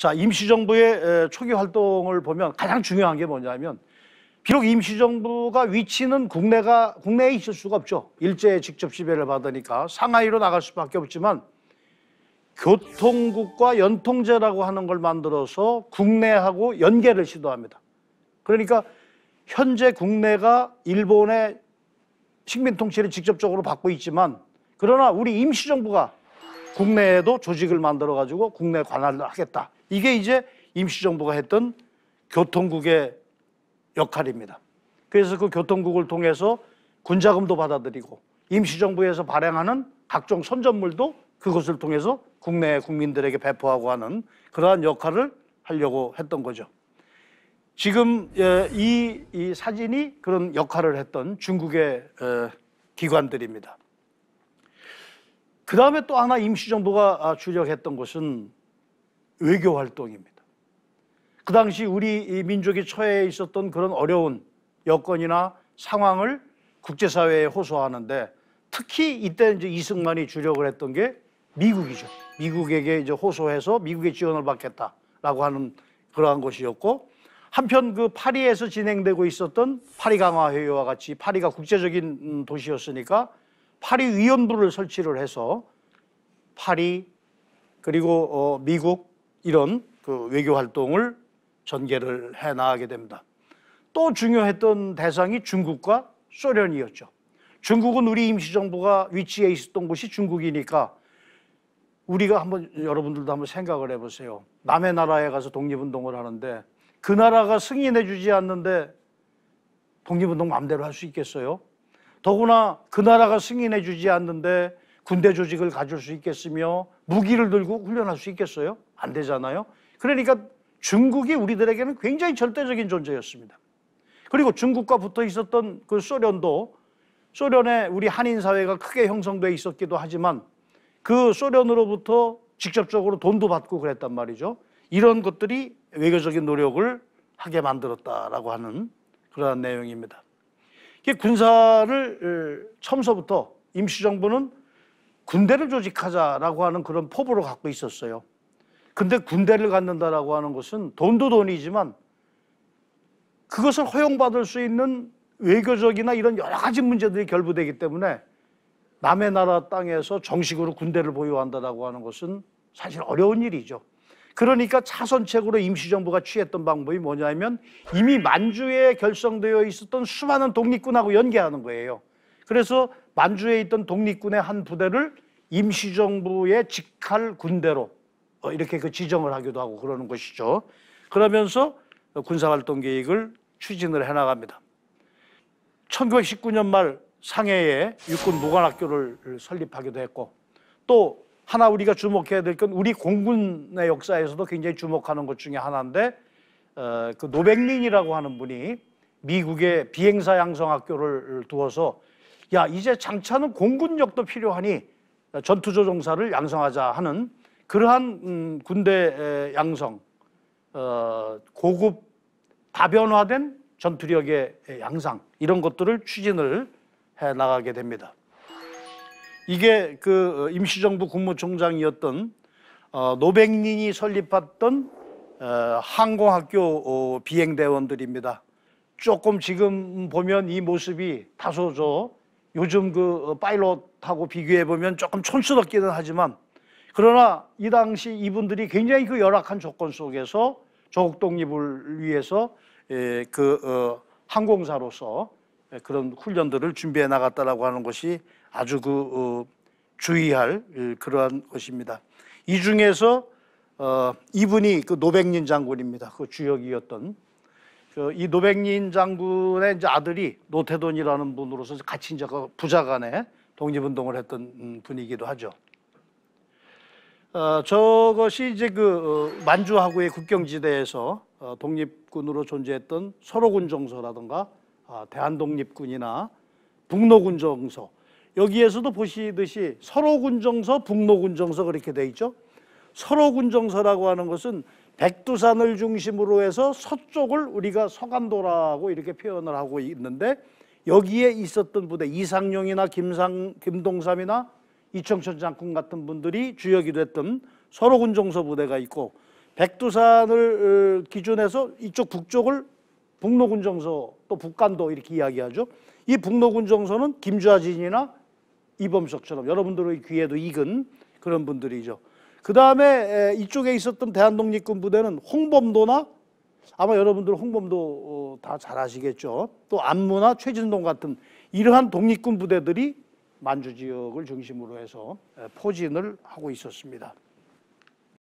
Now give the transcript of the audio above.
자, 임시정부의 초기 활동을 보면 가장 중요한 게 뭐냐면 비록 임시정부가 위치는 국내가 국내에 있을 수가 없죠. 일제의 직접 지배를 받으니까 상하이로 나갈 수밖에 없지만 교통국과 연통제라고 하는 걸 만들어서 국내하고 연계를 시도합니다. 그러니까 현재 국내가 일본의 식민 통치를 직접적으로 받고 있지만 그러나 우리 임시정부가 국내에도 조직을 만들어 가지고 국내 관할을 하겠다. 이게 이제 임시정부가 했던 교통국의 역할입니다. 그래서 그 교통국을 통해서 군자금도 받아들이고 임시정부에서 발행하는 각종 선전물도 그것을 통해서 국내 국민들에게 배포하고 하는 그러한 역할을 하려고 했던 거죠. 지금 예, 이, 이 사진이 그런 역할을 했던 중국의 어, 기관들입니다. 그 다음에 또 하나 임시정부가 아, 주력했던 것은 외교 활동입니다. 그 당시 우리 민족이 처해 있었던 그런 어려운 여건이나 상황을 국제사회에 호소하는데 특히 이때 이제 이승만이 주력을 했던 게 미국이죠. 미국에게 이제 호소해서 미국의 지원을 받겠다라고 하는 그러한 것이었고 한편 그 파리에서 진행되고 있었던 파리 강화 회의와 같이 파리가 국제적인 음, 도시였으니까 파리 위원부를 설치를 해서 파리 그리고 어 미국 이런 그 외교 활동을 전개를 해 나가게 됩니다. 또 중요했던 대상이 중국과 소련이었죠. 중국은 우리 임시정부가 위치에 있었던 곳이 중국이니까 우리가 한번 여러분들도 한번 생각을 해보세요. 남의 나라에 가서 독립운동을 하는데 그 나라가 승인해주지 않는데 독립운동 마음대로 할 수 있겠어요? 더구나 그 나라가 승인해주지 않는데 군대 조직을 가질 수 있겠으며 무기를 들고 훈련할 수 있겠어요? 안 되잖아요. 그러니까 중국이 우리들에게는 굉장히 절대적인 존재였습니다. 그리고 중국과 붙어 있었던 그 소련도 소련의 우리 한인 사회가 크게 형성돼 있었기도 하지만 그 소련으로부터 직접적으로 돈도 받고 그랬단 말이죠. 이런 것들이 외교적인 노력을 하게 만들었다라고 하는 그러한 내용입니다. 군사를 처음서부터 임시정부는 군대를 조직하자라고 하는 그런 포부를 갖고 있었어요. 근데 군대를 갖는다라고 하는 것은 돈도 돈이지만 그것을 허용받을 수 있는 외교적이나 이런 여러 가지 문제들이 결부되기 때문에 남의 나라 땅에서 정식으로 군대를 보유한다라고 하는 것은 사실 어려운 일이죠. 그러니까 차선책으로 임시정부가 취했던 방법이 뭐냐면 이미 만주에 결성되어 있었던 수많은 독립군하고 연계하는 거예요. 그래서 만주에 있던 독립군의 한 부대를 임시정부의 직할 군대로 어, 이렇게 그 지정을 하기도 하고 그러는 것이죠. 그러면서 군사활동 계획을 추진을 해나갑니다. 1919년 말 상해에 육군 무관학교를 설립하기도 했고 또 하나 우리가 주목해야 될 건 우리 공군의 역사에서도 굉장히 주목하는 것 중에 하나인데 어, 그노백민이라고 하는 분이 미국의 비행사 양성학교를 두어서 야 이제 장차는 공군력도 필요하니 전투조종사를 양성하자 하는 그러한 음, 군대 양성 어, 고급 다변화된 전투력의 양상 이런 것들을 추진을 해 나가게 됩니다. 이게 그 어, 임시정부 국무총장이었던 어, 노백린이 설립했던 어, 항공학교 어, 비행대원들입니다. 조금 지금 보면 이 모습이 다소 좀 요즘 그 어, 파일럿하고 비교해 보면 조금 촌스럽기는 하지만 그러나 이 당시 이분들이 굉장히 그 열악한 조건 속에서 조국 독립을 위해서 예, 그 어, 항공사로서 예, 그런 훈련들을 준비해 나갔다라고 하는 것이 아주 그 어, 주의할 예, 그러한 것입니다. 이 중에서 이분이 그 노백린 장군입니다. 그 주역이었던 그이 노백린 장군의 이제 아들이 노태돈이라는 분으로서 같이 이제 그 부자간에 독립운동을 했던 음, 분이기도 하죠. 어, 저것이 이제 그 어, 만주하고의 국경지대에서 어, 독립군으로 존재했던 서로군 정서라든가 아, 대한독립군이나 북노군 정서 여기에서도 보시듯이 서로군 정서, 북노군 정서 그렇게 돼 있죠. 서로군 정서라고 하는 것은 백두산을 중심으로 해서 서쪽을 우리가 서간도라고 이렇게 표현을 하고 있는데 여기에 있었던 부대 이상용이나 김상 김동삼이나 이청천 장군 같은 분들이 주역이 됐던 서로군종서 부대가 있고 백두산을 어, 기준해서 이쪽 북쪽을 북로군정서 또 북간도 이렇게 이야기하죠. 이 북로군정서는 김좌진이나 이범석처럼 여러분들의 귀에도 익은 그런 분들이죠. 그 다음에 이쪽에 있었던 대한독립군 부대는 홍범도나 아마 여러분들 홍범도 어, 다잘 아시겠죠. 또 안무나 최진동 같은 이러한 독립군 부대들이 만주 지역을 중심으로 해서 포진을 하고 있었습니다.